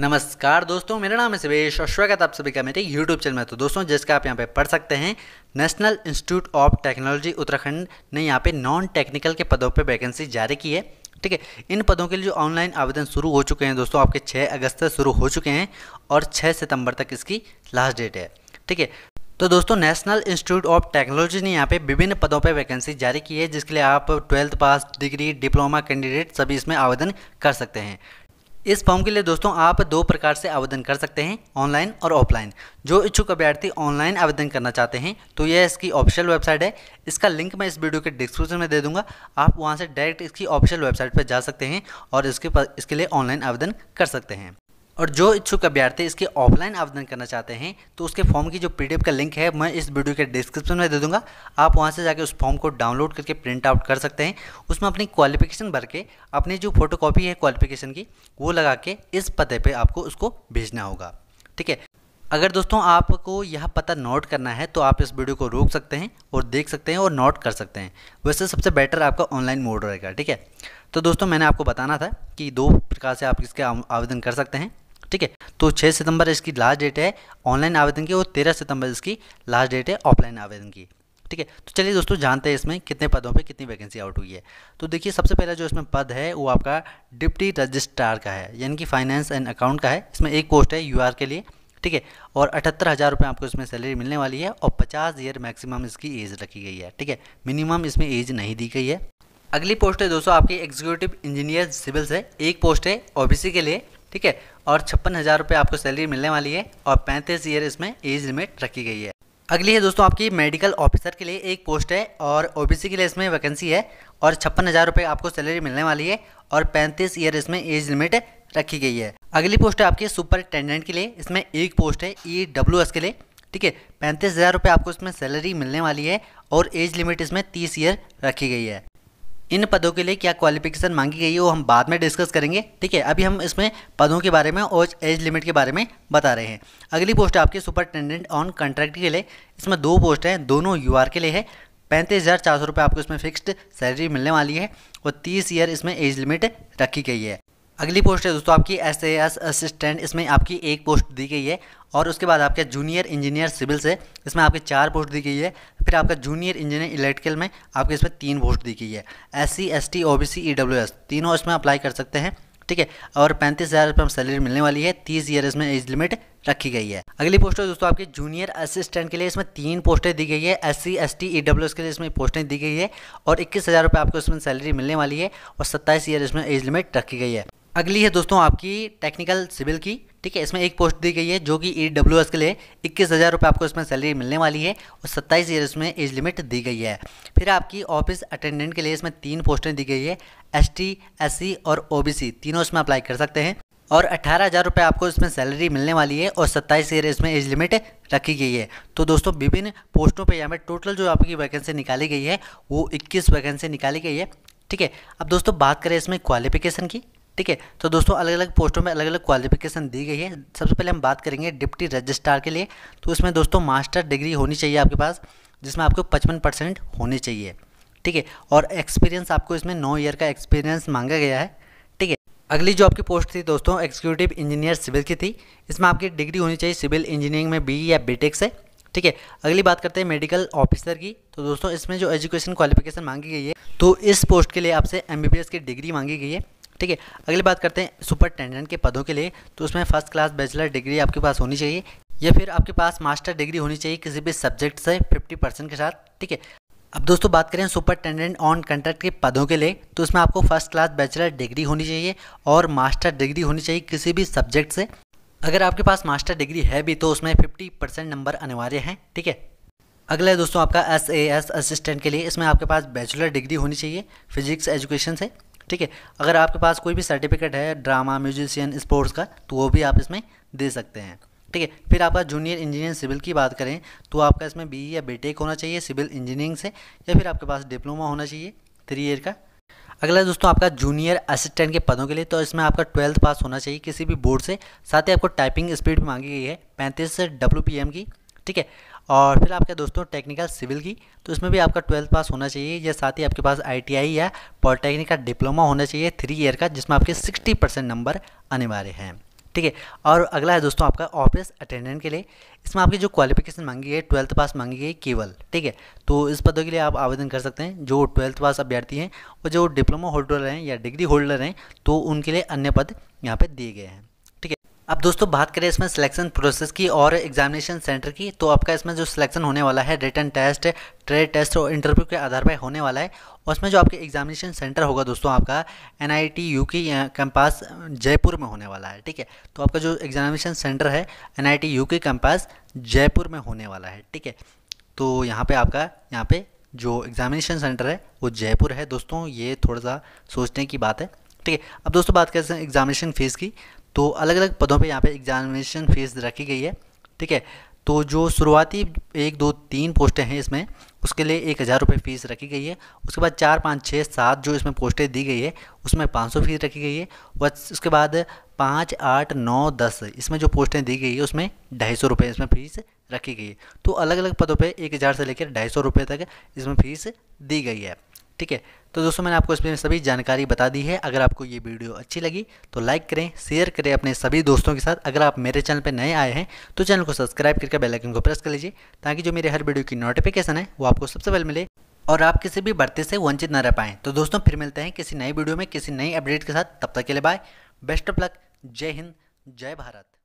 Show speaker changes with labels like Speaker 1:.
Speaker 1: नमस्कार दोस्तों मेरा नाम है सुबेश और स्वागत आप सभी का मेरे यूट्यूब चैनल में तो दोस्तों जिसका आप यहाँ पे पढ़ सकते हैं national institute of technology Uttarakhand ने यहाँ पे नॉन टेक्निकल के पदों पे वैकेंसी जारी की है ठीक है इन पदों के लिए जो ऑनलाइन आवेदन शुरू हो चुके हैं दोस्तों आपके छः अगस्त से शुरू हो चुके हैं और छः सितंबर तक इसकी लास्ट डेट है ठीक है तो दोस्तों नेशनल इंस्टीट्यूट ऑफ टेक्नोलॉजी ने यहाँ पे विभिन्न पदों पे वैकेंसी जारी की है जिसके लिए आप twelfth pass degree diploma candidate सभी इसमें आवेदन कर सकते हैं इस फॉर्म के लिए दोस्तों आप दो प्रकार से आवेदन कर सकते हैं ऑनलाइन और ऑफलाइन जो इच्छुक अभ्यर्थी ऑनलाइन आवेदन करना चाहते हैं तो यह इसकी ऑफिशियल वेबसाइट है इसका लिंक मैं इस वीडियो के डिस्क्रिप्शन में दे दूंगा आप वहाँ से डायरेक्ट इसकी ऑफिशियल वेबसाइट पर जा सकते हैं और इसके पर इसके लिए ऑनलाइन आवेदन कर सकते हैं और जो इच्छुक अभ्यर्थी इसके ऑफलाइन आवेदन करना चाहते हैं तो उसके फॉर्म की जो पीडीएफ का लिंक है मैं इस वीडियो के डिस्क्रिप्शन में दे दूंगा आप वहां से जाके उस फॉर्म को डाउनलोड करके प्रिंट आउट कर सकते हैं उसमें अपनी क्वालिफिकेशन भर के अपनी जो फोटोकॉपी है क्वालिफिकेशन की वो लगा के इस पते पर आपको उसको भेजना होगा ठीक है अगर दोस्तों आपको यह पता नोट करना है तो आप इस वीडियो को रोक सकते हैं और देख सकते हैं और नोट कर सकते हैं वैसे सबसे बेटर आपका ऑनलाइन मोड रहेगा ठीक है तो दोस्तों मैंने आपको बताना था कि दो प्रकार से आप इसके आवेदन कर सकते हैं ठीक है तो 6 सितंबर इसकी लास्ट डेट है ऑनलाइन आवेदन की और 13 सितंबर इसकी लास्ट डेट है ऑफलाइन आवेदन की ठीक है तो चलिए दोस्तों जानते हैं इसमें कितने पदों पे कितनी वैकेंसी आउट हुई है तो देखिए सबसे पहला जो इसमें पद है वो आपका डिप्टी रजिस्ट्रार का है यानी कि फाइनेंस एंड अकाउंट का है इसमें एक पोस्ट है यू के लिए ठीक है और अठहत्तर हज़ार रुपये आपको इसमें सैलरी मिलने वाली है और पचास ईयर मैक्सिमम इसकी एज रखी गई है ठीक है मिनिमम इसमें एज नहीं दी गई है अगली पोस्ट है दोस्तों आपकी एग्जीक्यूटिव इंजीनियर सिविल्स है एक पोस्ट है ओबीसी के लिए ठीक है और छप्पन हज़ार रुपये आपको सैलरी मिलने वाली है और पैंतीस ईयर इसमें एज लिमिट रखी गई है अगली है दोस्तों आपकी मेडिकल ऑफिसर के लिए एक पोस्ट है और ओबीसी के लिए इसमें वैकेंसी है और छप्पन हज़ार रुपये आपको सैलरी मिलने वाली है और पैंतीस ईयर इसमें एज लिमिट रखी गई है अगली पोस्ट है आपकी सुपरटेंडेंट के लिए इसमें एक पोस्ट है ई डब्ल्यू एस के लिए ठीक है पैंतीस हज़ार रुपये आपको इसमें सैलरी मिलने वाली है और एज लिमिट इसमें तीस ईयर रखी गई है इन पदों के लिए क्या क्वालिफिकेशन मांगी गई है वो हम बाद में डिस्कस करेंगे ठीक है अभी हम इसमें पदों के बारे में और एज लिमिट के बारे में बता रहे हैं अगली पोस्ट आपकी सुपरटेंडेंट ऑन कॉन्ट्रैक्ट के लिए इसमें दो पोस्ट हैं दोनों यू के लिए है पैंतीस हज़ार चार सौ रुपये आपको इसमें फिक्स्ड सैलरी मिलने वाली है और तीस ईयर इसमें एज लिमिट रखी गई है अगली पोस्ट है दोस्तों आपकी एस ए एस असिस्टेंट इसमें आपकी एक पोस्ट दी गई है और उसके बाद आपके जूनियर इंजीनियर सिविल से इसमें आपकी चार पोस्ट दी गई है फिर आपका जूनियर इंजीनियर इलेक्ट्रिकल में आपके इसमें तीन पोस्ट दी गई है S C S T O B C E W S तीनों इसमें अप्लाई कर सकते हैं ठीक है और पैंतीस हज़ार रुपये सैलरी मिलने वाली है तीस ईयर इसमें एज लिमिट रखी गई है अगली पोस्ट है दोस्तों आपकी जूनियर असिस्टेंट के लिए इसमें तीन पोस्टें दी गई है S C S T E W S के लिए इसमें पोस्टें दी गई है और इक्कीस हज़ार रुपये आपको इसमें सैलरी मिलने वाली है और सत्ताईस ईयर इसमें एज लिमिट रखी गई है अगली है दोस्तों आपकी टेक्निकल सिविल की ठीक है इसमें एक पोस्ट दी गई है जो कि ई डब्ल्यू एस के लिए इक्कीस हज़ार रुपये आपको इसमें सैलरी मिलने वाली है और सत्ताईस ईयर इसमें एज लिमिट दी गई है फिर आपकी ऑफिस अटेंडेंट के लिए इसमें तीन पोस्टें दी गई है एस टी एस सी और ओ बी सी तीनों इसमें अप्लाई कर सकते हैं और अट्ठारह हज़ार रुपये आपको इसमें सैलरी मिलने वाली है और सत्ताईस ईयर इसमें एज लिमिट रखी गई है तो दोस्तों विभिन्न पोस्टों पे यहाँ पर टोटल जो आपकी वैकेंसी निकाली गई है वो इक्कीस वैकेंसी निकाली गई है ठीक है अब दोस्तों बात करें इसमें क्वालिफिकेशन की ठीक है तो दोस्तों अलग अलग पोस्टों में अलग अलग क्वालिफिकेशन दी गई है सबसे पहले हम बात करेंगे डिप्टी रजिस्ट्रार के लिए तो इसमें दोस्तों मास्टर डिग्री होनी चाहिए आपके पास जिसमें आपको पचपन परसेंट होनी चाहिए ठीक है और एक्सपीरियंस आपको इसमें नौ ईयर का एक्सपीरियंस मांगा गया है ठीक है अगली जो आपकी पोस्ट थी दोस्तों एग्जीक्यूटिव इंजीनियर सिविल की थी इसमें आपकी डिग्री होनी चाहिए सिविल इंजीनियरिंग में बी e या बी से ठीक है अगली बात करते हैं मेडिकल ऑफिसर की तो दोस्तों इसमें जो एजुकेशन क्वालिफिकेशन मांगी गई है तो इस पोस्ट के लिए आपसे एम की डिग्री मांगी गई है ठीक है अगली बात करते हैं सुपर टेंडेंट के पदों के लिए तो उसमें फर्स्ट क्लास बैचलर डिग्री आपके पास होनी चाहिए या फिर आपके पास मास्टर डिग्री होनी चाहिए किसी भी सब्जेक्ट से फिफ्टी परसेंट के साथ ठीक है अब दोस्तों बात करें सुपर टेंडेंट ऑन कंट्रैक्ट के पदों के लिए तो उसमें आपको फर्स्ट क्लास बैचलर डिग्री होनी चाहिए और मास्टर डिग्री होनी चाहिए किसी भी सब्जेक्ट से अगर आपके पास मास्टर डिग्री है भी तो उसमें 50 परसेंट नंबर अनिवार्य हैं ठीक है अगला है दोस्तों आपका एस ए एस असिस्टेंट के लिए इसमें आपके पास बैचलर डिग्री होनी चाहिए फिजिक्स एजुकेशन से ठीक है अगर आपके पास कोई भी सर्टिफिकेट है ड्रामा म्यूजिशियन स्पोर्ट्स का तो वो भी आप इसमें दे सकते हैं ठीक है फिर आपका जूनियर इंजीनियर सिविल की बात करें तो आपका इसमें बी e या बी e होना चाहिए सिविल इंजीनियरिंग से या फिर आपके पास डिप्लोमा होना चाहिए थ्री ईयर का अगला दोस्तों आपका जूनियर असिस्टेंट के पदों के लिए तो इसमें आपका ट्वेल्थ पास होना चाहिए किसी भी बोर्ड से साथ ही आपको टाइपिंग स्पीड भी मांगी गई है पैंतीस से डब्ल्यू की ठीक है और फिर आपके दोस्तों टेक्निकल सिविल की तो इसमें भी आपका ट्वेल्थ पास होना चाहिए या साथ ही आपके पास आईटीआई या पॉलिटेक्निक का डिप्लोमा होना चाहिए थ्री ईयर का जिसमें आपके सिक्सटी परसेंट नंबर अनिवार्य हैं ठीक है और अगला है दोस्तों आपका ऑफिस अटेंडेंट के लिए इसमें आपकी जो क्वालिफिकेशन मांगी गई ट्वेल्थ पास मांगी गई केवल ठीक है तो इस पदों के लिए आप आवेदन कर सकते हैं जो ट्वेल्थ पास अभ्यर्थी हैं और जो डिप्लोमा होल्डर हैं या डिग्री होल्डर हैं तो उनके लिए अन्य पद यहाँ पर दिए गए हैं अब दोस्तों बात करें इसमें सिलेक्शन प्रोसेस की और एग्जामिनेशन सेंटर की तो आपका इसमें जो सिलेक्शन होने वाला है रिटर्न टेस्ट ट्रेड टेस्ट और इंटरव्यू के आधार पर होने वाला है और उसमें जो आपके एग्जामिनेशन सेंटर होगा दोस्तों आपका एन आई टी यू की कैंपास जयपुर में होने वाला है ठीक है तो आपका जो एग्जामिनेशन सेंटर है एन आई टी यू की कैंपास जयपुर में होने वाला है ठीक है तो यहाँ पर आपका यहाँ पर जो एग्जामिनेशन सेंटर है वो जयपुर है दोस्तों ये थोड़ा सा सोचने की बात है ठीक है अब दोस्तों बात करते हैं एग्जामिनेशन फ़ीस की तो अलग अलग पदों पे यहाँ पे एग्जामिनेशन फीस रखी गई है ठीक है तो जो शुरुआती एक दो तीन पोस्टें हैं इसमें उसके लिए एक हज़ार रुपये फ़ीस रखी गई है उसके बाद चार पाँच छः सात जो इसमें पोस्टें दी गई है उसमें पाँच सौ फीस रखी गई है और उसके बाद पाँच आठ नौ दस इसमें जो पोस्टें दी गई है उसमें ढाई सौ रुपये इसमें फ़ीस रखी गई है तो अलग अलग पदों पर एक हज़ार से लेकर ढाई सौ रुपये तक इसमें फ़ीस दी गई है ठीक है तो दोस्तों मैंने आपको इसमें सभी जानकारी बता दी है अगर आपको ये वीडियो अच्छी लगी तो लाइक करें शेयर करें अपने सभी दोस्तों के साथ अगर आप मेरे चैनल पर नए आए हैं तो चैनल को सब्सक्राइब करके बेल आइकन को प्रेस कर लीजिए ताकि जो मेरे हर वीडियो की नोटिफिकेशन है वो आपको सबसे पहले मिले और आप किसी भी बढ़ते से वंचित न रह पाएँ तो दोस्तों फिर मिलते हैं किसी नई वीडियो में किसी नई अपडेट के साथ तब तक के लिए बाय बेस्ट ऑफ लक जय हिंद जय भारत